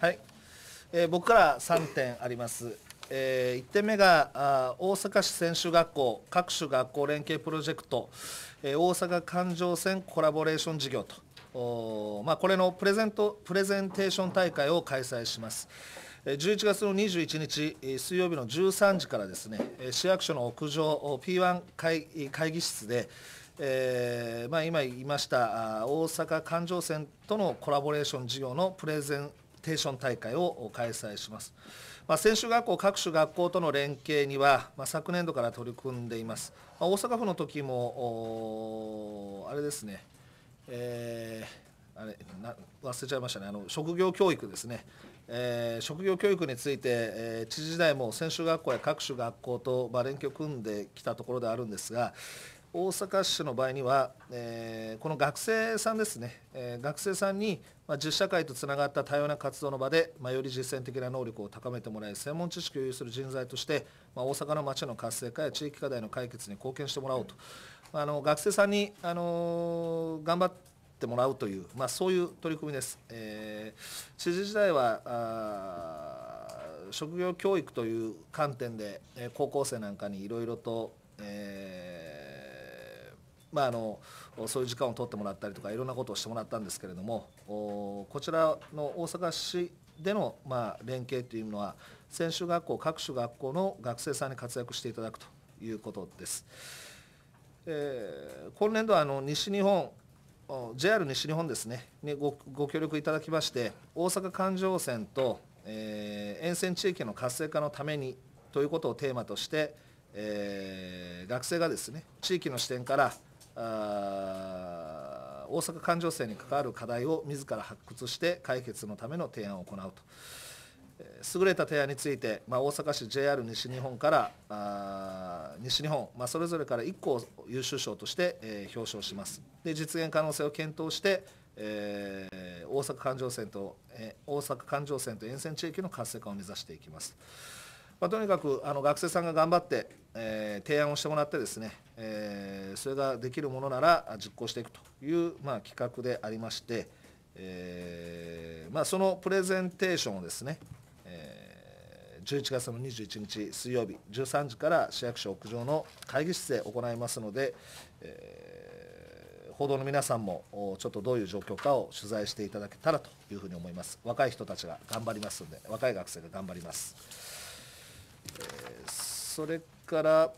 はい、えー、僕から3点あります。えー、1点目があ大阪市専修学校各種学校連携プロジェクト、えー、大阪環状線コラボレーション事業とお、まあ、これのプレゼントプレゼンテーション大会を開催します。11月の21日、水曜日の13時からですね、市役所の屋上 P1 会議室で、えーまあ、今言いました大阪環状線とのコラボレーション事業のプレゼンテーション大会を開催します、まあ、専修学校各種学校との連携には、まあ、昨年度から取り組んでいます、まあ、大阪府の時もあれですね、えー、あれ忘れちゃいましたねあの職業教育ですね、えー、職業教育について、えー、知事時代も専修学校や各種学校と、ま連携を組んできたところであるんですが、大阪市の場合には、えー、この学生さんですね、えー、学生さんに、まあ、実社会とつながった多様な活動の場で、まあ、より実践的な能力を高めてもらい専門知識を有する人材として、まあ、大阪の街の活性化や地域課題の解決に貢献してもらおうと、あの学生さんに、あのー、頑張ってもらうという、まそういう取り組みです。えー、知事時代は職業教育という観点で、え高校生なんかにいろいろと、えーまあ、あのそういう時間を取ってもらったりとかいろんなことをしてもらったんですけれどもこちらの大阪市での、まあ、連携というのは専修学校各種学校の学生さんに活躍していただくということです。えー、今年度はあの西日本 JR 西日本ですねにご協力いただきまして大阪環状線と、えー、沿線地域の活性化のためにということをテーマとして、えー、学生がですね地域の視点からあ大阪環状線に関わる課題を自ら発掘して解決のための提案を行うと。え優れた提案について、まあ、大阪市 JR 西日本からあ西日本、まあ、それぞれから1個を優秀賞として、えー、表彰しますで実現可能性を検討して、えー、大阪環状線と、えー、大阪環状線と沿線地域の活性化を目指していきます、まあ、とにかくあの学生さんが頑張って、え提案をしてもらってですね、えそれができるものなら実行していくという、まあ、企画でありまして、えまあ、そのプレゼンテーションをですね、え11月の21日水曜日13時から市役所屋上の会議室で行いますので、え報道の皆さんもちょっとどういう状況かを取材していただけたらというふうに思います若い人たちが頑張りますので若い学生が頑張ります、えそれから、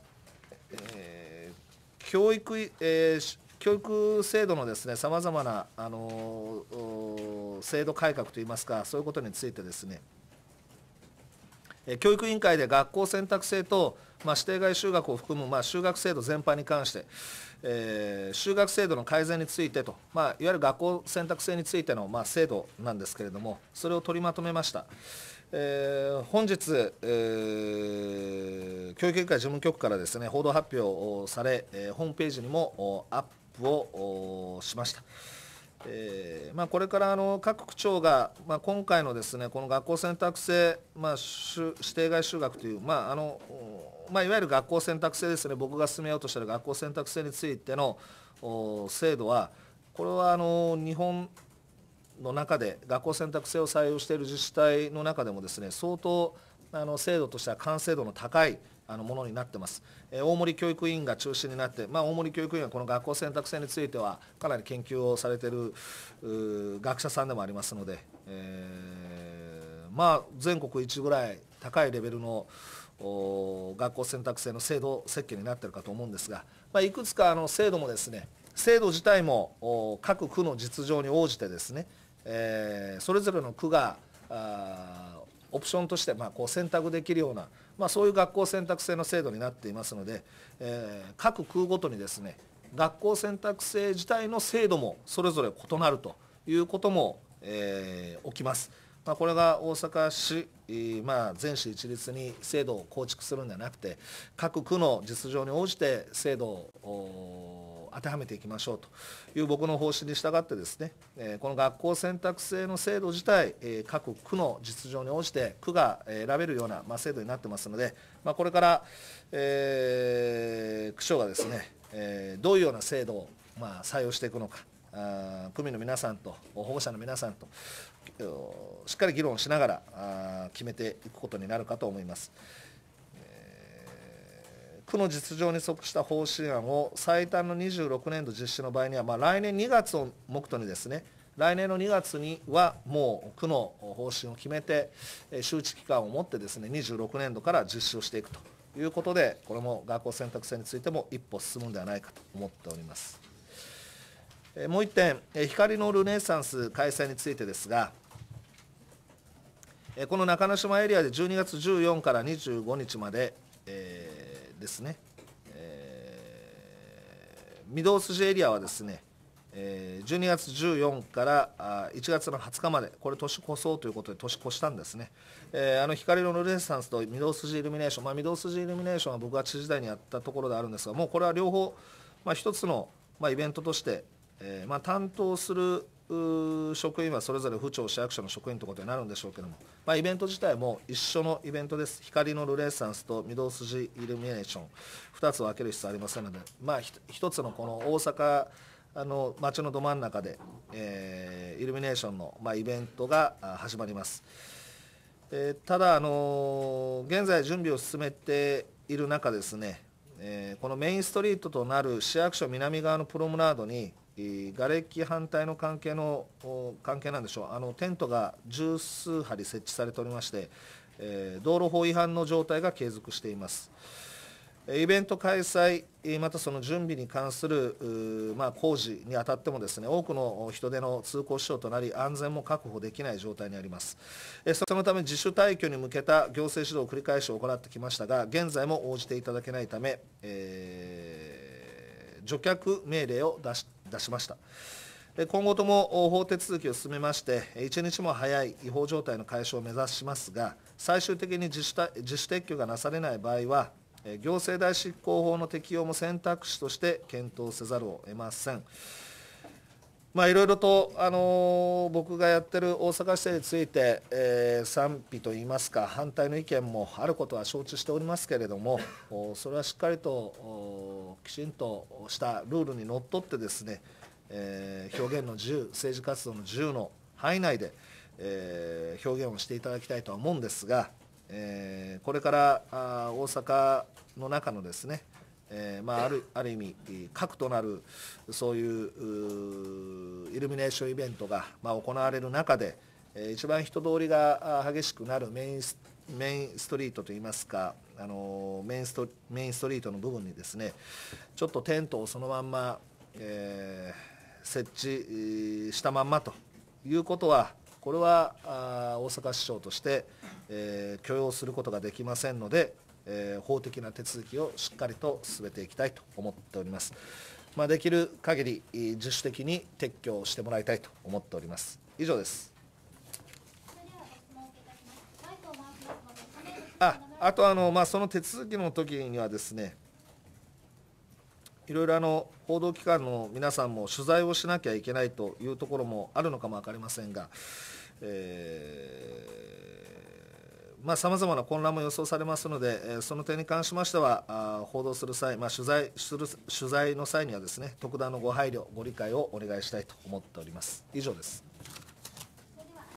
えー教育、えー、教育制度のですねさまざまなあの制度改革といいますかそういうことについてですね教育委員会で学校選択制と、まあ、指定外就学を含む、まあ、就学制度全般に関して、えー、就学制度の改善についてと、まあ、いわゆる学校選択制についての、まあ、制度なんですけれどもそれを取りまとめました、えー、本日、えー、教育委員会事務局からですね報道発表をされ、えホームページにもアップをしました。えーまあ、これからあの各区長が、まあ、今回のですねこの学校選択制、まあ、指定外就学という、まあ、あのまあ、いわゆる学校選択制ですね僕が進めようとしている学校選択制についての制度はこれはあの日本の中で学校選択制を採用している自治体の中でもですね相当あの制度としては完成度の高いあのものになってます、えー、大森教育委員が中心になって、まあ、大森教育委員はこの学校選択制についてはかなり研究をされてる学者さんでもありますので、えー、まあ、全国一ぐらい高いレベルの学校選択制の制度設計になってるかと思うんですが、まあ、いくつかあの制度もですね制度自体も各区の実情に応じてですね、えー、それぞれの区がオプションとして、まあ、こう選択できるような、まあ、そういう学校選択制の制度になっていますので、えー、各区ごとにですね学校選択制自体の制度もそれぞれ異なるということも、えー、起きます。まあ、これが大阪市まあ、全市一律に制度を構築するんじゃなくて各区の実情に応じて制度を当てはめていきましょうという僕の方針に従ってですねこの学校選択制の制度自体各区の実情に応じて区が選べるような、まあ、制度になってますので、まあ、これから、えー、区長がですね、えどういうような制度を、ま採用していくのか。区民の皆さんと保護者の皆さんとしっかり議論しながら決めていくことになるかと思います。区の実情に即した方針案を最短の26年度実施の場合には、まあ、来年2月を目途にですね来年の2月にはもう区の方針を決めて周知期間をもってですね26年度から実施をしていくということでこれも学校選択制についても一歩進むんではないかと思っております。もう1点、光のルネサンス開催についてですが、この中之島エリアで12月14から25日まで、えー、ですね、えー、御堂筋エリアはですね、え12月14から1月の20日まで、これ、年越そうということで、年越したんですね、えー、あの光のルネサンスと御堂筋イルミネーション、まあ、御堂筋イルミネーションは僕が知事時代にやったところであるんですが、もうこれは両方、まあ、一つの、まあ、イベントとして、えー、まあ、担当する職員はそれぞれ府庁市役所の職員ということになるんでしょうけれども、まあ、イベント自体も一緒のイベントです光のルレッサンスと御堂筋イルミネーション2つ分ける必要ありませんので、まあ、1つのこの大阪あの街のど真ん中で、えー、イルミネーションの、まあ、イベントが始まります、えー、ただ、あのー、現在準備を進めている中ですね、えこのメインストリートとなる市役所南側のプロムナードに瓦礫反対の関係の関係なんでしょうあのテントが十数張設置されておりまして、えー、道路法違反の状態が継続していますイベント開催またその準備に関する、まあ、工事にあたってもですね多くの人出の通行支障となり安全も確保できない状態にありますそのため自主退去に向けた行政指導を繰り返し行ってきましたが現在も応じていただけないため、えー、除却命令を出して出しました今後とも法手続きを進めまして一日も早い違法状態の解消を目指しますが最終的に自主自主撤去がなされない場合は行政代執行法の適用も選択肢として検討せざるを得ません。まあ、いろいろと、あのー、僕がやってる大阪市政について、えー、賛否といいますか反対の意見もあることは承知しておりますけれどもそれはしっかりときちんとしたルールにのっとってですね、えー、表現の自由政治活動の自由の範囲内で、え表現をしていただきたいとは思うんですが、えこれからあ大阪の中のですねえーまあ、ある ある意味核となるそういうイルミネーションイベントが、まあ、行われる中で、えー、一番人通りが激しくなるメインスメインストリートといいますかあのメインストメインストリートの部分にですねちょっとテントをそのまんま、えー、設置したまんまということはこれはあ大阪市長として、えー、許容することができませんのでえー、法的な手続きをしっかりと進めていきたいと思っております。まあ、できる限り自主的に撤去をしてもらいたいと思っております。以上です。ああとあの、まあ、その手続きの時にはですね、いろいろあの報道機関の皆さんも取材をしなきゃいけないというところもあるのかも分かりませんが、えーさまざ、まな混乱も予想されますので、えその点に関しましては、報道する際、まあ、取材する取材の際にはですね、特段のご配慮、ご理解をお願いしたいと思っております。以上です。